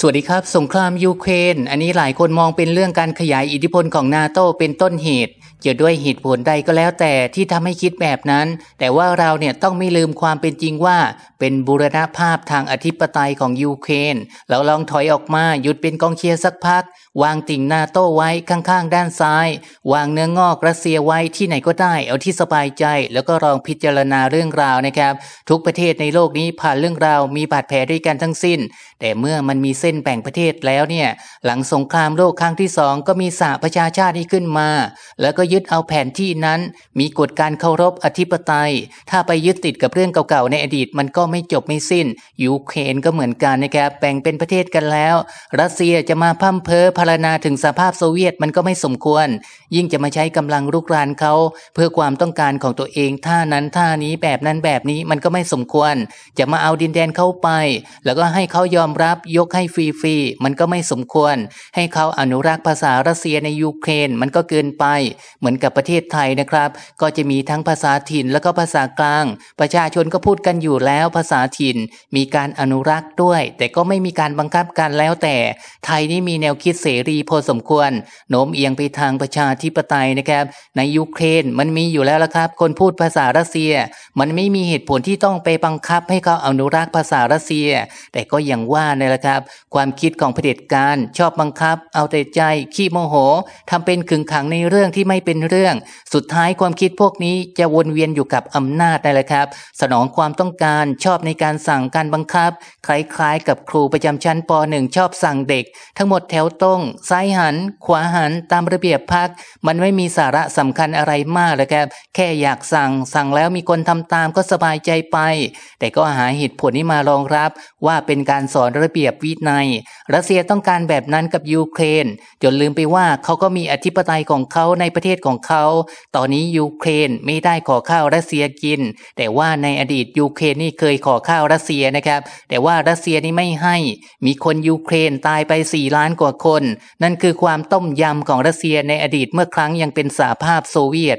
สวัสดีครับสงครามยูเครนอันนี้หลายคนมองเป็นเรื่องการขยายอิทธิพลของนาโตเป็นต้นเหตุเกด้วยเหตุผลใดก็แล้วแต่ที่ทำให้คิดแบบนั้น แต่ว่าเราเนี่ยต้องไม่ลืมความเป็นจริงว่าเป็นบุรณภาพทางอธิปไตยของยูเครนเราลองถอยออกมาหยุดเป็นกองเชียร์สักพัก วางติ่งนาโตไว้ข้างๆด้านซ้าย วางเนื้องอกรัสเซียไว้ที่ไหนก็ได้เอาที่สบายใจ แล้วก็ลองพิจารณาเรื่องราวนะครับทุกประเทศในโลกนี้ผ่านเรื่องราวมีบาดแผลด้วยกันทั้งสิ้น แต่เมื่อมันมีส้นแบ่งประเทศแล้วเนี่ย หลังสงครามโลกครั้งที่สองก็มีสหประชาชาติที่ขึ้นมา แล้วก็ยึดเอาแผนที่นั้นมีกฎการเคารพอธิปไตย ถ้าไปยึดติดกับเรื่องเก่าๆ ในอดีตมันก็ไม่จบไม่สิ้น ยูเครนก็เหมือนกันนะครับแบ่งเป็นประเทศกันแล้ว รัสเซียจะมาพั่มเพ้อพารณาถึงสภาพโซเวียตมันก็ไม่สมควร ยิ่งจะมาใช้กำลังลุกรานเขาเพื่อความต้องการของตัวเองท่านั้นท่านี้แบบนั้นแบบนี้มันก็ไม่สมควร จะมาเอาดินแดนเข้าไป แล้วก็ให้เขายอมรับยกให้ฟรีๆมันก็ไม่สมควร ให้เขาอนุรักษ์ภาษารัสเซียในยูเครนมันก็เกินไป เหมือนกับประเทศไทยนะครับ ก็จะมีทั้งภาษาถิ่นแล้วก็ภาษากลาง ประชาชนก็พูดกันอยู่แล้วภาษาถิ่นมีการอนุรักษ์ด้วย แต่ก็ไม่มีการบังคับกันแล้วแต่ไทยนี่มีแนวคิดเสรีพอสมควร โน้มเอียงไปทางประชาธิปไตยนะครับ ในยูเครนมันมีอยู่แล้วละครับ คนพูดภาษารัสเซีย มันไม่มีเหตุผลที่ต้องไปบังคับให้เขาอนุรักษ์ภาษารัสเซีย แต่ก็อย่างว่าเนี่ยแหละครับความคิดของเผด็จการชอบบังคับ เอาแต่ใจขี้โมโหทำเป็นขึงขังในเรื่องที่ไม่เป็นเรื่อง สุดท้ายความคิดพวกนี้จะวนเวียนอยู่กับอำนาจได้เแหละครับ สนองความต้องการชอบในการสั่งการบังคับคล้ายๆกับครูประจำชั้นป .1 ชอบสั่งเด็ก ทั้งหมดแถวตรงซ้ายหัน ขวาหันตามระเบียบพักมันไม่มีสาระสำคัญอะไรมากเลยครับแค่อยากสั่งสั่งแล้วมีคนทำตามก็สบายใจไป แต่ก็หาเหตุผลนี้มารองรับ ว่าเป็นการสอนระเบียบวินัยรัสเซียต้องการแบบนั้นกับยูเครนจนลืมไปว่าเขาก็มีอธิปไตยของเขาในประเทศของเขา ตอนนี้ยูเครนไม่ได้ขอข้าวรัสเซียกิน แต่ว่าในอดีตยูเครนนี่เคยขอข้าวรัสเซียนะครับ แต่ว่ารัสเซียนี่ไม่ให้ มีคนยูเครนตายไป 4 ล้านกว่าคน นั่นคือความต้มยำของรัสเซียในอดีตเมื่อครั้งยังเป็นสหภาพโซเวียต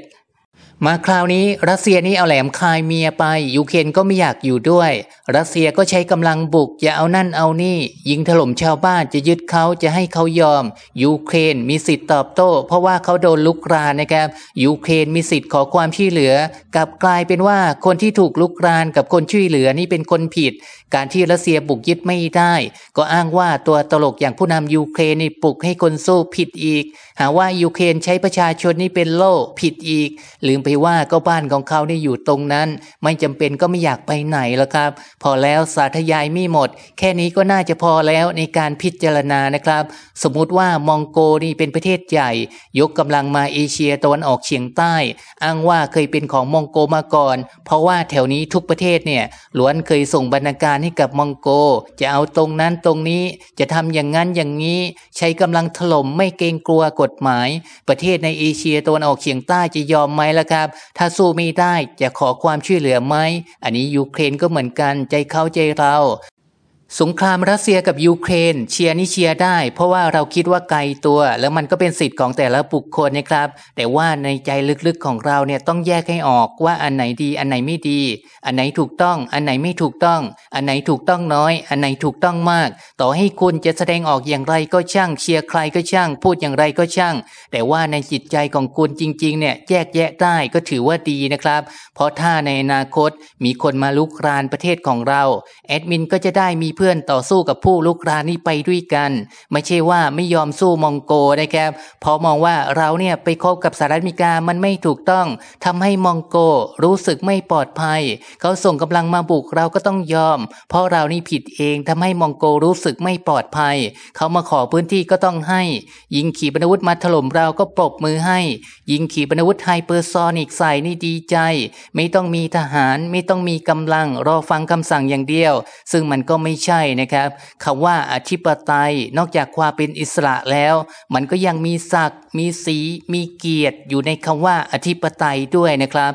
มาคราวนี้ รัสเซียนี่เอาแหลมคายเมียไปยูเครนก็ไม่อยากอยู่ด้วยรัสเซียก็ใช้กำลังบุกจะเอานั่นเอานี่ยิงถล่มชาวบ้านจะยึดเขาจะให้เขายอมยูเครนมีสิทธิ์ตอบโต้ เพราะว่าเขาโดนลุกรานนะครับยูเครนมีสิทธิ์ขอความช่วยเหลือ กลับกลายเป็นว่าคนที่ถูกลุกรานกับคนช่วยเหลือนี่เป็นคนผิด การที่รัสเซียบุกยึดไม่ได้ ก็อ้างว่าตัวตลกอย่างผู้นำยูเครนนี่ปลุกให้คนสู้ผิดอีก หาว่ายูเครนใช้ประชาชนนี่เป็นโล่ผิดอีกลืมไปว่าก็บ้านของเขาได้อยู่ตรงนั้น ไม่จำเป็นก็ไม่อยากไปไหนแล้วครับ พอแล้วสาธยายมีหมด แค่นี้ก็น่าจะพอแล้วในการพิจารณานะครับ สมมุติว่ามองโกนี่เป็นประเทศใหญ่ ยกกำลังมาเอเชียตะวันออกเฉียงใต้ อ้างว่าเคยเป็นของมองโกมาก่อน เพราะว่าแถวนี้ทุกประเทศเนี่ยล้วนเคยส่งบรรณาการให้กับมองโก จะเอาตรงนั้นตรงนี้ จะทำอย่างนั้นอย่างนี้ ใช้กำลังถล่มไม่เกรงกลัวกฎหมาย ประเทศในเอเชียตะวันออกเฉียงใต้จะยอมไหมล่ะครับครับถ้าสู้ไม่ได้จะขอความช่วยเหลือไหม อันนี้ยูเครนก็เหมือนกันใจเขาใจเราสงครามรัสเซียกับยูเครน เชียร์นี่เชียร์ได้ เพราะว่าเราคิดว่าไกลตัวแล้วมันก็เป็นสิทธิ์ของแต่ละบุคคลนะครับ แต่ว่าในใจลึกๆ ของเราเนี่ยต้องแยกให้ออกว่าอันไหนดีอันไหนไม่ดี อันไหนถูกต้องอันไหนไม่ถูกต้อง อันไหนถูกต้องน้อย อันไหนถูกต้องมาก ต่อให้คุณจะแสดงออกอย่างไรก็ช่างเชียร์ใครก็ช่าง พูดอย่างไรก็ช่าง แต่ว่าในจิตใจของคุณจริงๆเนี่ยแยกแยะได้ก็ถือว่าดีนะครับ เพราะถ้าในอนาคตมีคนมาลุกรานประเทศของเราแอดมินก็จะได้มีเพื่อนต่อสู้กับผู้ลุกรานี้ไปด้วยกัน ไม่ใช่ว่าไม่ยอมสู้มองโกนะครับพอมองว่าเราเนี่ยไปคบกับสหรัฐอเมริกามันไม่ถูกต้อง ทำให้มองโกรู้สึกไม่ปลอดภัย เขาส่งกำลังมาบุกเราก็ต้องยอม เพราะเรานี่ผิดเองทำให้มองโกรู้สึกไม่ปลอดภัย เขามาขอพื้นที่ก็ต้องให้ยิงขีปนาวุธมาถล่มเราก็ปรบมือให้ ยิงขีปนาวุธไฮเปอร์ซอนิกใส่นี่ดีใจ ไม่ต้องมีทหารไม่ต้องมีกำลังรอฟังคำสั่งอย่างเดียว ซึ่งมันก็ไม่ใใช่นะครับคำว่าอธิปไตยนอกจากความเป็นอิสระแล้ว มันก็ยังมีศักดิ์มีสี มีเกียรติ อยู่ในคำว่าอธิปไตยด้วยนะครับ